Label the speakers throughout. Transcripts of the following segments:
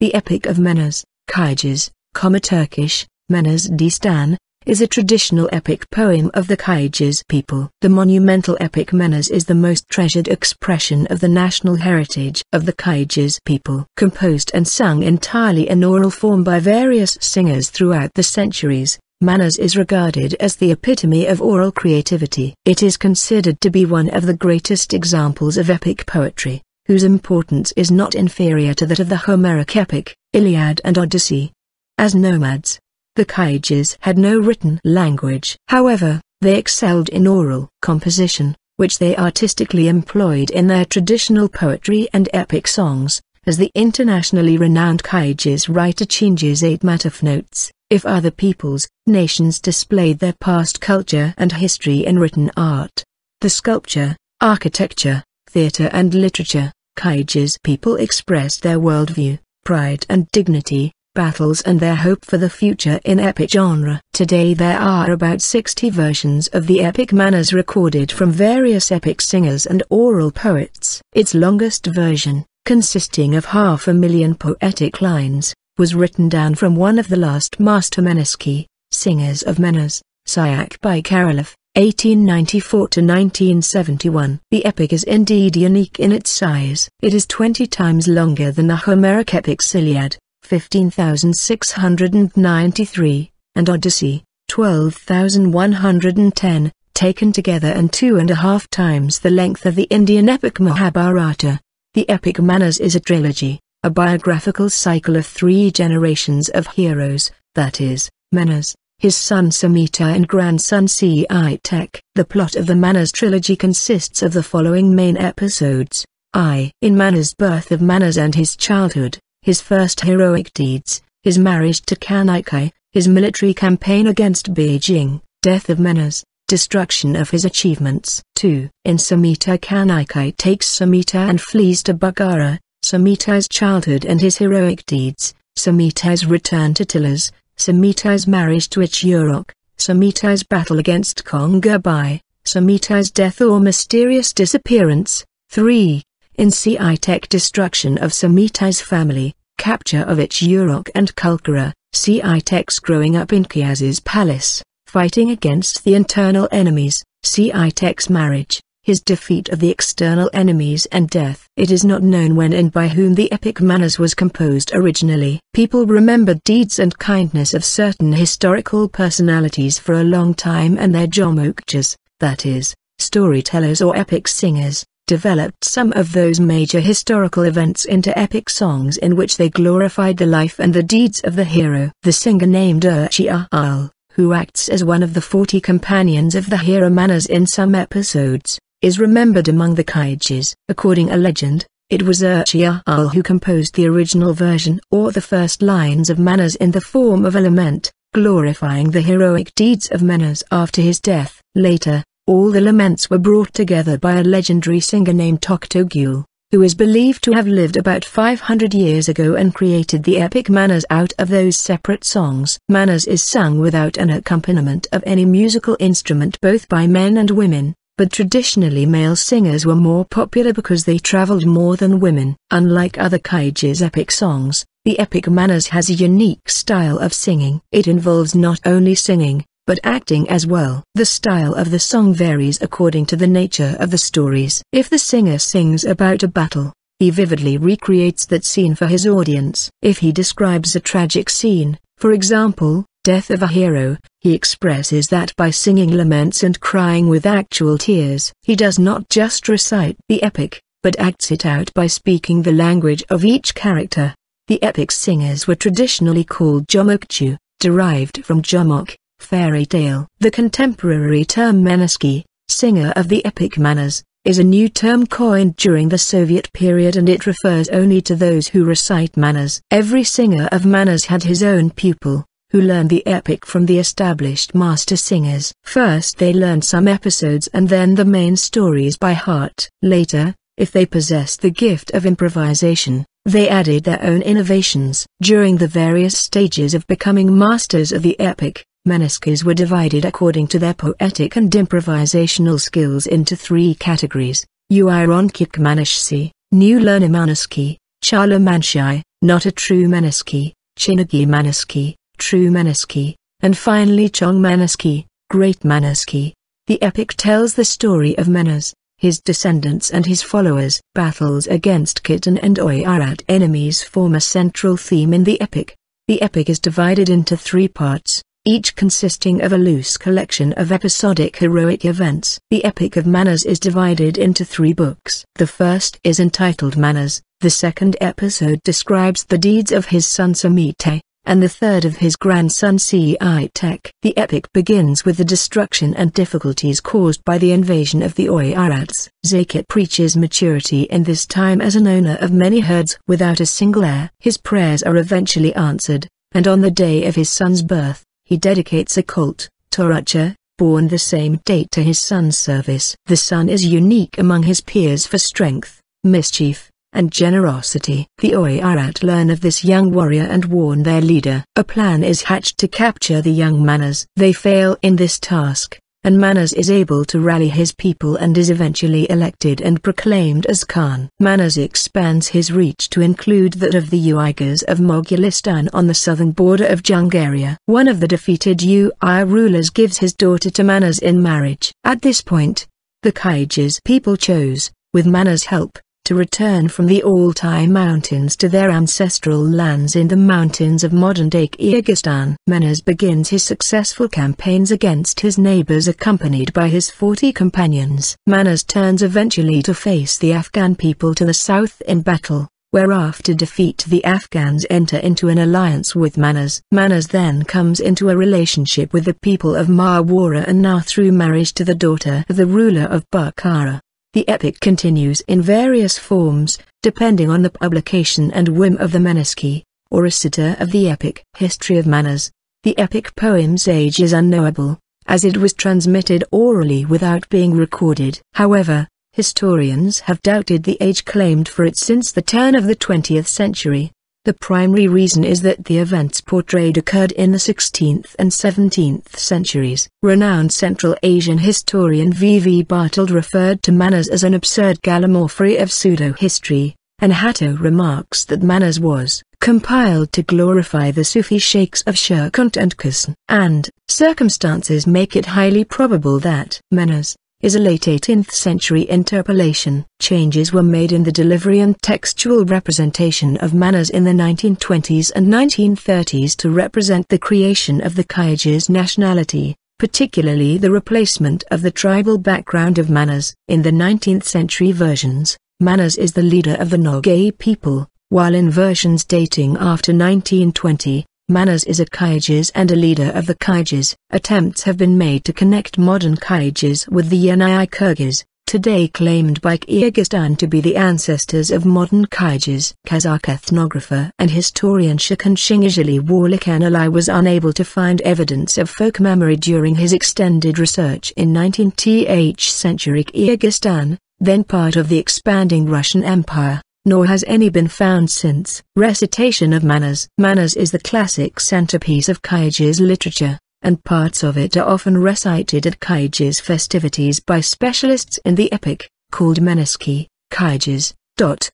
Speaker 1: The Epic of Menas, Kaijes, comma Turkish, Menas Distan, is a traditional epic poem of the Kaijes people. The monumental epic Menas is the most treasured expression of the national heritage of the Kaijes people. Composed and sung entirely in oral form by various singers throughout the centuries, Manas is regarded as the epitome of oral creativity. It is considered to be one of the greatest examples of epic poetry whose importance is not inferior to that of the Homeric epic, Iliad and Odyssey. As nomads, the Kaiges had no written language. However, they excelled in oral composition, which they artistically employed in their traditional poetry and epic songs, as the internationally renowned Kaiges writer changes eight matter notes. If other peoples, nations displayed their past culture and history in written art, the sculpture, architecture, theatre and literature, Kaiji's people expressed their worldview, pride and dignity, battles and their hope for the future in epic genre. Today there are about 60 versions of the epic manners recorded from various epic singers and oral poets. Its longest version, consisting of half a million poetic lines, was written down from one of the last master Meneski, singers of Manners, Sayak by Karolov, 1894 to 1971. The epic is indeed unique in its size. It is 20 times longer than the Homeric epic Iliad, 15,693, and Odyssey, 12,110, taken together and two and a half times the length of the Indian epic Mahabharata. The epic Manas is a trilogy, a biographical cycle of three generations of heroes, that is, Manas, his son Samita and grandson C.I. Tech. The plot of the Manas trilogy consists of the following main episodes. I. In Manas' birth of Manas and his childhood, his first heroic deeds, his marriage to Kanaikai, his military campaign against Beijing, death of Manas, destruction of his achievements. 2. In Samita Kanaikai takes Samita and flees to Bagara, Samita's childhood and his heroic deeds, Samita's return to Tilas, Samita's marriage to Ichiurok, Samita's battle against Kongabai, Samita's death or mysterious disappearance. 3. In CI Tech destruction of Samita's family, capture of Ichiurok and Kulkara, CI Tech's growing up in Kiaz's palace, fighting against the internal enemies, CI Tech's marriage, his defeat of the external enemies and death. It is not known when and by whom the epic Manners was composed originally. People remembered deeds and kindness of certain historical personalities for a long time and their jomokchas, that is, storytellers or epic singers, developed some of those major historical events into epic songs in which they glorified the life and the deeds of the hero. The singer named Urchia er Al, who acts as one of the 40 companions of the hero Manners in some episodes, is remembered among the Kaichis. According a legend, it was Urchia'al who composed the original version or the first lines of Manas in the form of a lament, glorifying the heroic deeds of Manas after his death. Later, all the laments were brought together by a legendary singer named Toktogul, who is believed to have lived about 500 years ago and created the epic Manas out of those separate songs. Manas is sung without an accompaniment of any musical instrument both by men and women but traditionally male singers were more popular because they traveled more than women. Unlike other Kaiji's epic songs, the epic manners has a unique style of singing. It involves not only singing, but acting as well. The style of the song varies according to the nature of the stories. If the singer sings about a battle, he vividly recreates that scene for his audience. If he describes a tragic scene, for example, death of a hero, he expresses that by singing laments and crying with actual tears. He does not just recite the epic, but acts it out by speaking the language of each character. The epic singers were traditionally called Jomokchu, derived from Jomok, fairy tale. The contemporary term Maneski, singer of the epic manners, is a new term coined during the Soviet period and it refers only to those who recite manners. Every singer of manners had his own pupil, who learned the epic from the established master singers. First they learned some episodes and then the main stories by heart. Later, if they possessed the gift of improvisation, they added their own innovations. During the various stages of becoming masters of the epic, Meniskes were divided according to their poetic and improvisational skills into three categories, Uironkik Manishsi, New Learner Maniski, Chala Not a True meniski, Chinagi Maniski. True Manuski, and finally Chong Manuski, Great Manuski. The epic tells the story of Menas, his descendants and his followers. Battles against Kitan and Oyarat enemies form a central theme in the epic. The epic is divided into three parts, each consisting of a loose collection of episodic heroic events. The Epic of Manners is divided into three books. The first is entitled Manners, the second episode describes the deeds of his son Samite, and the third of his grandson C.I. Tech. The epic begins with the destruction and difficulties caused by the invasion of the Oirats. Zakit preaches maturity in this time as an owner of many herds without a single heir. His prayers are eventually answered, and on the day of his son's birth, he dedicates a colt, Torucha, born the same date to his son's service. The son is unique among his peers for strength, mischief, and generosity. The Oirat learn of this young warrior and warn their leader. A plan is hatched to capture the young Manas. They fail in this task, and Manas is able to rally his people and is eventually elected and proclaimed as Khan. Manas expands his reach to include that of the Uighurs of Mogulistan on the southern border of Jungaria. One of the defeated Uighur rulers gives his daughter to Manas in marriage. At this point, the Kaiji's people chose, with Manas' help, to return from the Altai Mountains to their ancestral lands in the mountains of modern-day Kyrgyzstan. Menas begins his successful campaigns against his neighbors accompanied by his 40 companions. Manas turns eventually to face the Afghan people to the south in battle where after defeat the Afghans enter into an alliance with Manas. Manas then comes into a relationship with the people of Marwara and now through marriage to the daughter of the ruler of Bukhara. The epic continues in various forms, depending on the publication and whim of the Manisci, or reciter of the epic. History of manners. The epic poem's age is unknowable, as it was transmitted orally without being recorded. However, historians have doubted the age claimed for it since the turn of the 20th century. The primary reason is that the events portrayed occurred in the 16th and 17th centuries. Renowned Central Asian historian V. V. Bartold referred to manners as an absurd gallimaufry of pseudo-history, and Hatto remarks that manners was compiled to glorify the Sufi sheikhs of Shirkunt and Qasn, and circumstances make it highly probable that manners is a late 18th century interpolation. Changes were made in the delivery and textual representation of manners in the 1920s and 1930s to represent the creation of the Kyrgyz nationality, particularly the replacement of the tribal background of manners. In the 19th century versions, Manners is the leader of the Nogai people, while in versions dating after 1920, Manners is a kaijis and a leader of the kaijis. Attempts have been made to connect modern kaijis with the Yanai Kyrgyz, today claimed by Kyrgyzstan to be the ancestors of modern kaijis. Kazakh ethnographer and historian Shikan Shingizhili Warlikanalai was unable to find evidence of folk memory during his extended research in 19th century Kyrgyzstan, then part of the expanding Russian Empire nor has any been found since. Recitation of manners. Manners is the classic centerpiece of Kaiji's literature, and parts of it are often recited at Kaiji's festivities by specialists in the epic, called Meniski, Kaijis.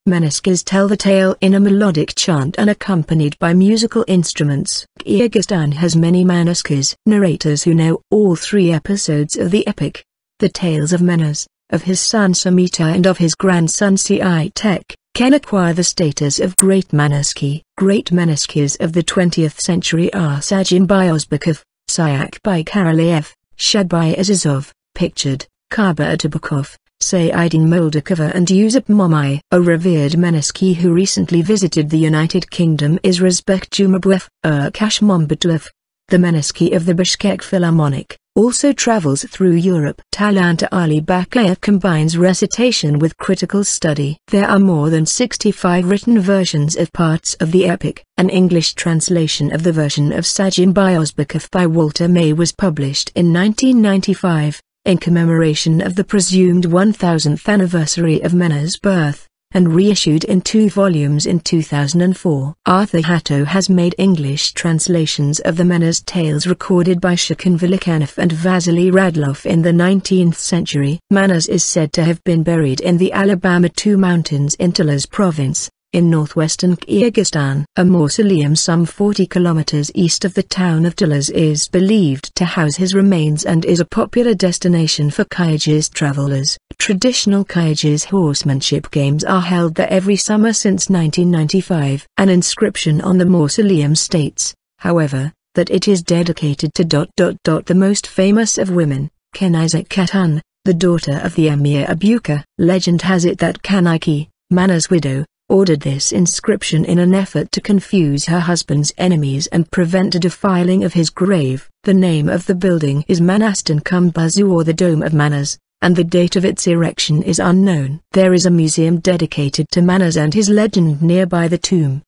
Speaker 1: Meniskis tell the tale in a melodic chant and accompanied by musical instruments. Kyrgyzstan has many Meniskis, narrators who know all three episodes of the epic, the tales of Menas, of his son Samita and of his grandson Ci Tek can acquire the status of Great Maniski. Great Manuskis of the 20th century are Sajin by Ozbekov, Sayak by Karalev, Shad by Azizov, pictured, Kaba Atabakov, Sayidin Moldakova and Yusup Momai. A revered Maniski who recently visited the United Kingdom is Razbek Jumabwev, Urkash Mombatov, the Maniski of the Bishkek Philharmonic also travels through Europe. Talanta Ali Bakayev combines recitation with critical study. There are more than 65 written versions of parts of the epic. An English translation of the version of Sajin by Ozbekov by Walter May was published in 1995, in commemoration of the presumed 1000th anniversary of Mena's birth and reissued in two volumes in 2004. Arthur Hatto has made English translations of the Mena's tales recorded by Shakun Velikanov and Vasily Radloff in the 19th century. Manas is said to have been buried in the Alabama Two Mountains in Tulas province in northwestern Kyrgyzstan. A mausoleum some 40 kilometers east of the town of Dilaz is believed to house his remains and is a popular destination for Kyrgyz travelers. Traditional Kyrgyz horsemanship games are held there every summer since 1995. An inscription on the mausoleum states, however, that it is dedicated to dot dot dot the most famous of women, Kenaizek Khatun, the daughter of the Emir Abuka. Legend has it that Kanaiki, Mana's widow, ordered this inscription in an effort to confuse her husband's enemies and prevent a defiling of his grave. The name of the building is Manastan Kumbazu or the Dome of Manas, and the date of its erection is unknown. There is a museum dedicated to Manas and his legend nearby the tomb.